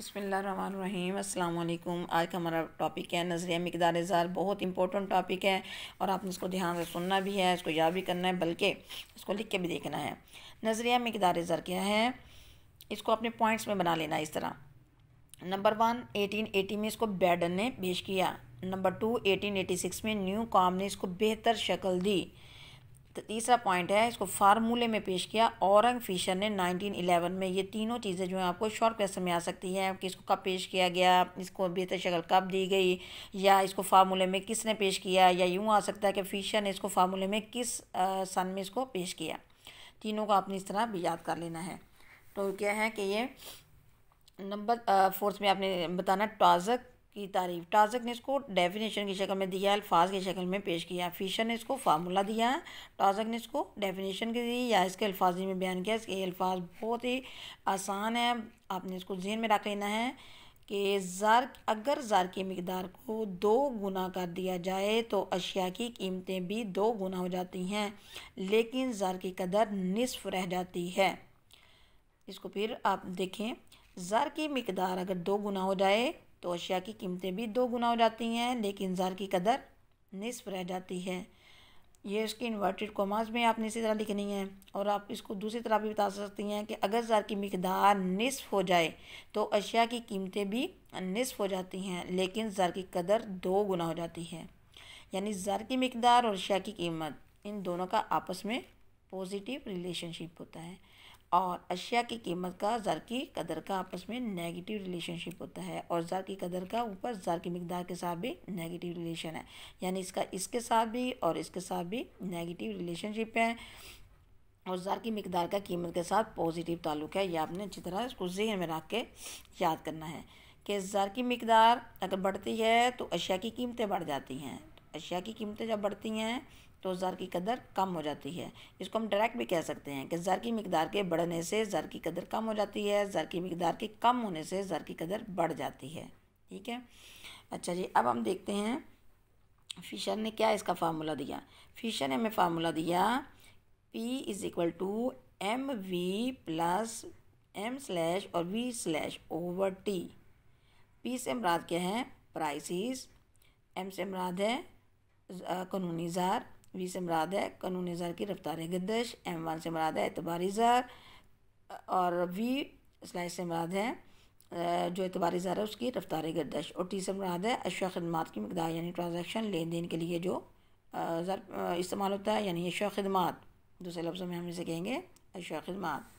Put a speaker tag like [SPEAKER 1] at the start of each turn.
[SPEAKER 1] अस्सलाम वालेकुम आज का हमारा टॉपिक है नज़रिया मकदार ज़ार बहुत इंपॉर्टेंट टॉपिक है और आपने इसको ध्यान से सुनना भी है इसको याद भी करना है बल्कि इसको लिख के भी देखना है नज़रिया मकदार ज़ार क्या है इसको अपने पॉइंट्स में बना लेना इस तरह नंबर वन एटीन एटी में इसको बैडन ने पेश किया number two eighteen eighty six में न्यू कॉम ने इसको बेहतर शक्ल दी तीसरा पॉइंट है इसको फार्मूले में पेश किया औरंग फिशर ने 1911 में ये तीनों चीज़ें जो हैं आपको शॉर्ट क्वेश्चन में आ सकती हैं कि इसको कब पेश किया गया इसको बेहतर शक्ल कब दी गई या इसको फार्मूले में किसने पेश किया या यूँ आ सकता है कि फिशर ने इसको फार्मूले में किस सन में इसको पेश किया तीनों को आपने इस तरह भी याद कर लेना है तो क्या है कि ये नंबर फोर्थ में आपने बताना टॉजक की तारीफ टाजक ने इसको डेफिनेशन की शक्ल में दिया अल्फाज की शक्ल में पेश किया फ़िशर ने इसको फार्मूला दिया है टाजक ने इसको डेफिनेशन की दी या इसके अल्फाज में बयान किया इसके अल्फाज बहुत ही आसान है आपने इसको जहन में रख लेना है कि ज़ार अगर ज़ार की मकदार को दो गुना कर दिया जाए तो अशिया की कीमतें भी दो गुना हो जाती हैं लेकिन ज़ार की कदर निसफ रह जाती है इसको फिर आप देखें ज़र की मकदार अगर दो गुना हो जाए तो अशिया की कीमतें भी दो गुना हो जाती हैं लेकिन ज़ार की कदर निसफ रह जाती है ये इसकी इन्वर्टेड कॉमास में आपने इसी तरह लिखनी है और आप इसको दूसरी तरह भी बता सकती हैं कि अगर ज़ार की मकदार निसफ हो जाए तो अशिया की कीमतें भी निसफ हो जाती हैं लेकिन ज़ार की कदर दो गुना हो जाती है यानी ज़ार की मकदार और अशिया की कीमत इन दोनों का आपस में पॉजिटिव रिलेशनशिप होता है और अशिया की कीमत का ज़र की कदर का आपस में नेगेटिव रिलेशनशिप होता है और ज़र की कदर का ऊपर ज़र की मकदार के साथ भी नेगेटिव रिलेशन है यानी इसका इसके साथ भी और इसके साथ भी नेगेटिव रिलेशनशिप है और ज़र की मकदार का कीमत के साथ पॉजिटिव ताल्लुक है यह आपने अच्छी तरह इसको जहन में रख के याद करना है कि ज़र की मकदार अगर बढ़ती है तो अशिया की कीमतें बढ़ जाती हैं अशिया की कीमतें जब बढ़ती हैं तो ज़र की कदर कम हो जाती है इसको हम डायरेक्ट भी कह सकते हैं कि ज़र की मकदार के बढ़ने से ज़र की कदर कम हो जाती है ज़र की मकदार के कम होने से ज़र की कदर बढ़ जाती है ठीक है अच्छा जी अब हम देखते हैं फिशर ने क्या इसका फार्मूला दिया फिशर ने हमें फार्मूला दिया P is equal to M V plus M slash और V slash over T P से मराद क्या है प्राइसिस एम से मराद है कानूनी ज़हर वी से मराद है कानूनी ज़हर की रफ्तार गदश एम वन से मराद है एतबारी ज़हर और वी स्लाइस से मराद है जो एतबारी ज़हर है उसकी रफ्तार गर्दश और टी से मराद है अशा खदमात की मकदार यानी ट्रांजेक्शन लेन देन के लिए जो इस्तेमाल होता है यानी अशा खदमात दूसरे लफ्ज़ों में हम इसे कहेंगे अशा खदमात